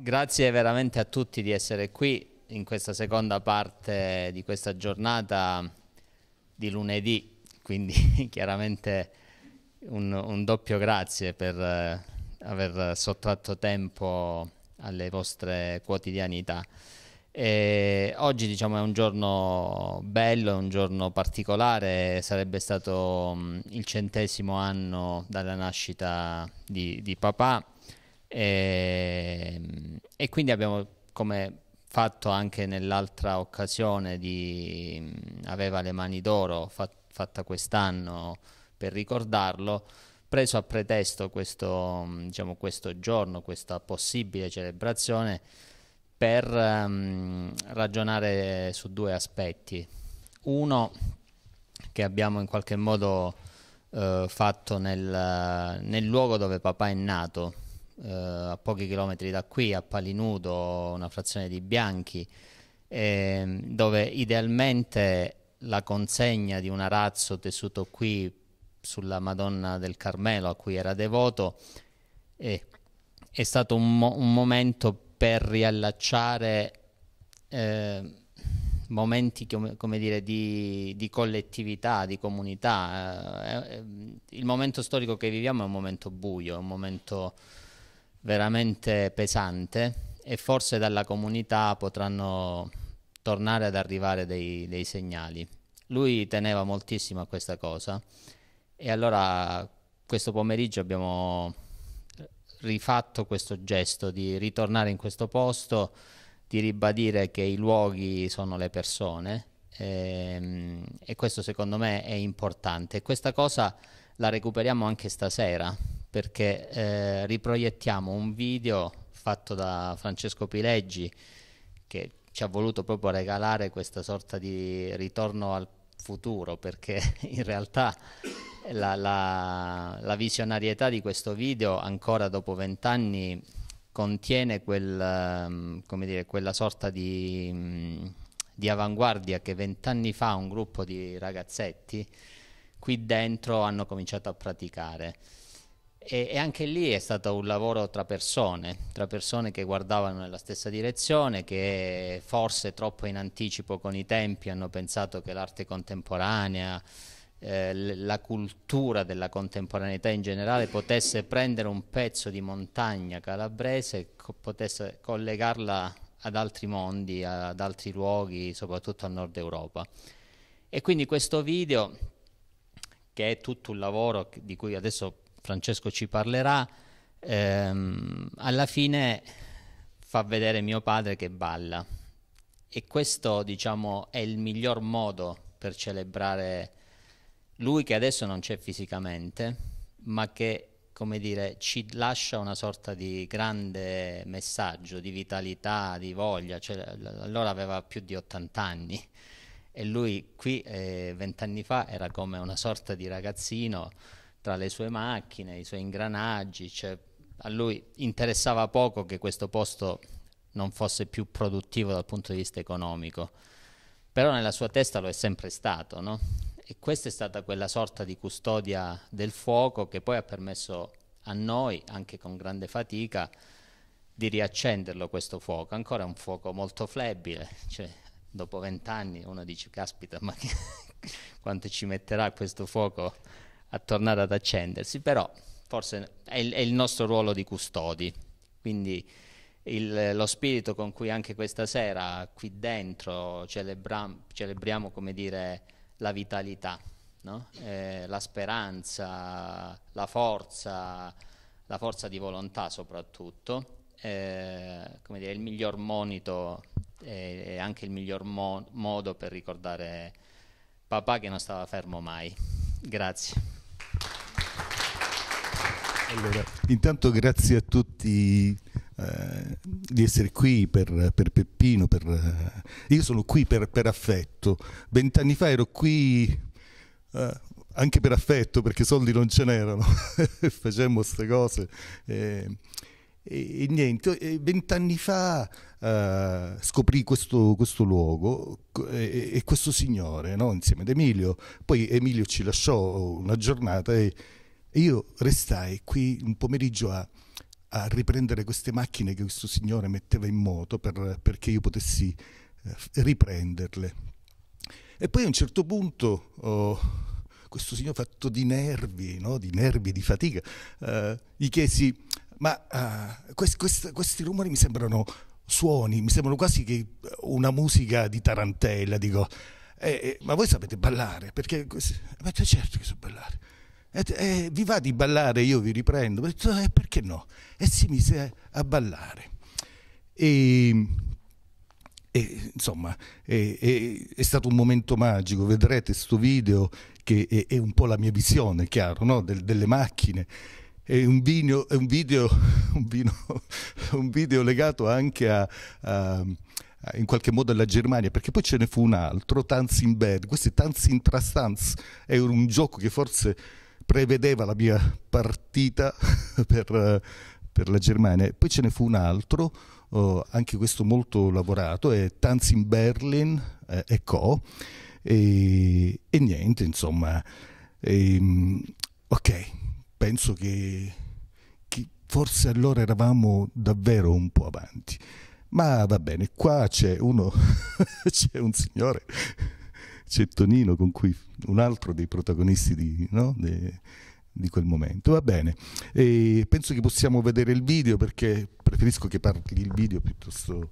Grazie veramente a tutti di essere qui in questa seconda parte di questa giornata di lunedì, quindi chiaramente un, un doppio grazie per eh, aver sottratto tempo alle vostre quotidianità. E oggi diciamo, è un giorno bello, un giorno particolare, sarebbe stato mm, il centesimo anno dalla nascita di, di papà e, ehm, e quindi abbiamo come fatto anche nell'altra occasione di mm, Aveva le mani d'oro fat, fatta quest'anno per ricordarlo, preso a pretesto questo, mm, diciamo, questo giorno, questa possibile celebrazione per um, ragionare su due aspetti. Uno che abbiamo in qualche modo eh, fatto nel, nel luogo dove papà è nato, eh, a pochi chilometri da qui, a Palinudo, una frazione di Bianchi, eh, dove idealmente la consegna di un arazzo tessuto qui sulla Madonna del Carmelo a cui era devoto eh, è stato un, mo un, momento per riallacciare ehm, momenti come, come dire, di, di, collettività, di comunità. Eh, eh, il momento storico che viviamo è un momento buio, è un momento veramente pesante e forse dalla comunità potranno tornare ad arrivare dei, dei segnali. Lui teneva moltissimo a questa cosa e allora questo pomeriggio abbiamo rifatto questo gesto di ritornare in questo posto, di ribadire che i luoghi sono le persone e, ehm, e questo secondo me è importante. Questa cosa la recuperiamo anche stasera perché eh, riproiettiamo un video fatto da Francesco Pileggi che ci ha voluto proprio regalare questa sorta di ritorno al futuro perché in realtà la, la, la visionarietà di questo video ancora dopo vent'anni contiene quel, ehm, dire, quella sorta di, di avanguardia che vent'anni fa un gruppo di ragazzetti qui dentro hanno cominciato a praticare. E, e, anche lì è stato un lavoro tra persone, tra persone che guardavano nella stessa direzione, che forse troppo in anticipo con i tempi hanno pensato che l'arte contemporanea, eh, la cultura della contemporaneità in generale potesse prendere un pezzo di montagna calabrese, co- potesse collegarla ad altri mondi, ad altri luoghi, soprattutto al nord Europa. E quindi questo video, che è tutto un lavoro di cui adesso Francesco ci parlerà, ehm, alla fine fa vedere mio padre che balla e questo diciamo è il miglior modo per celebrare lui che adesso non c'è fisicamente, ma che come dire, ci lascia una sorta di grande messaggio di vitalità, di voglia. Cioè, allora aveva più di 80 anni e lui qui eh, vent'anni eh, fa era come una sorta di ragazzino tra le sue macchine, i suoi ingranaggi, cioè a lui interessava poco che questo posto non fosse più produttivo dal punto di vista economico, però nella sua testa lo è sempre stato, no? E questa è stata quella sorta di custodia del fuoco che poi ha permesso a noi, anche con grande fatica, di riaccenderlo questo fuoco. Ancora è un fuoco molto flebile, cioè dopo vent'anni uno dice caspita, ma quanto ci metterà questo fuoco a tornare ad accendersi, però forse è il, è il nostro ruolo di custodi. Quindi il, lo spirito con cui anche questa sera qui dentro celebram, celebriamo dire, la vitalità, no? eh, la speranza, la forza, la forza di volontà soprattutto, eh, dire, il miglior monito e, eh, e anche il miglior mo modo per ricordare papà che non stava fermo mai. Grazie. Allora, intanto grazie a tutti eh, di essere qui per, per Peppino, per, eh, io sono qui per, per affetto, vent'anni fa ero qui eh, anche per affetto perché soldi non ce n'erano, facemmo queste cose eh, e, e niente, vent'anni fa eh, scoprì questo, questo luogo e, e, questo signore no? insieme ad Emilio, poi Emilio ci lasciò una giornata e e io restai qui un pomeriggio a, a riprendere queste macchine che questo signore metteva in moto per, perché io potessi eh, riprenderle. E poi a un certo punto oh, questo signore fatto di nervi, no? di nervi, di fatica, eh, gli chiesi, ma eh, quest, quest, questi rumori mi sembrano suoni, mi sembrano quasi una musica di tarantella, dico, eh, eh, ma voi sapete ballare? Perché, questi... ma certo che so ballare e, eh, vi va di ballare, io vi riprendo, e, eh, perché no? E si mise a, a ballare. E, e, insomma, è, è, è, stato un momento magico. Vedrete questo video che è, è, un po' la mia visione, chiaro, no? De, delle macchine. È un, vino, un, video, un, vino, un video, legato anche a, a, in qualche modo alla Germania, perché poi ce ne fu un altro, Tanz in Bed, Questo è Tanz in Tanzintrastanz, è un gioco che forse prevedeva la mia partita per, per la Germania. Poi ce ne fu un altro, eh, anche questo molto lavorato, è Tanzin Berlin eh, e Co. E, e niente, insomma, e, ehm, ok, penso che, che forse allora eravamo davvero un po' avanti. Ma va bene, qua c'è uno, c'è un signore Cettonino con cui un altro dei protagonisti di, no? De, di quel momento. Va bene, e penso che possiamo vedere il video perché preferisco che parli il video piuttosto...